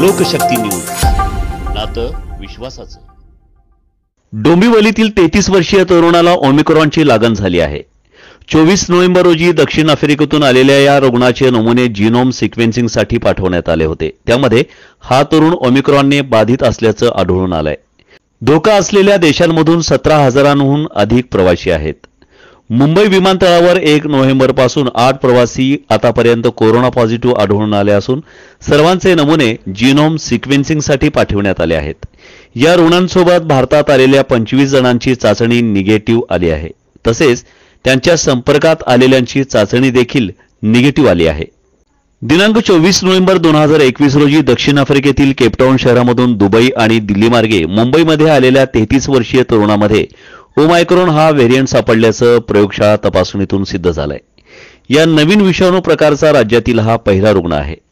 लोकशक्ती news नातं विश्वासाच डोंबिवलीतील तेहतीस वर्षीय तरुणाला ओमिक्रॉनची लागण झाली आहे चोवीस नोव्हेंबर रोजी दक्षिण आफ्रिकेतून आलेल्या या रुग्णाचे नमुने जिनोम सिक्वेन्सिंगसाठी पाठवण्यात आले होते त्यामध्ये हा तरुण ओमिक्रॉनने बाधित असल्याचं आढळून आलंय धोका असलेल्या देशांमधून सतरा हजारांहून अधिक प्रवासी आहेत मुंबई विमानतळावर एक नोव्हेंबरपासून आठ प्रवासी आतापर्यंत कोरोना पॉझिटिव्ह आढळून आले असून सर्वांचे नमुने जिनोम सिक्वेन्सिंगसाठी पाठवण्यात आले आहेत या रुग्णांसोबत भारतात आलेल्या पंचवीस जणांची चाचणी निगेटिव्ह आली आहे तसेच त्यांच्या संपर्कात आलेल्यांची चाचणी देखील निगेटिव्ह आली आहे दिनांक चोवीस नोव्हेंबर दोन हजार एकवीस रोजी दक्षिण आफ्रिकेतील केपटाऊन शहरामधून दुबई आणि दिल्लीमार्गे मुंबईमध्ये आलेल्या तेहतीस वर्षीय तरुणामध्ये ओमायक्रॉन हा व्हेरियंट सापडल्याचं प्रयोगशाळा तपासणीतून सिद्ध झालंय या नवीन विषाणू प्रकारचा राज्यातील हा पहिला रुग्ण आहे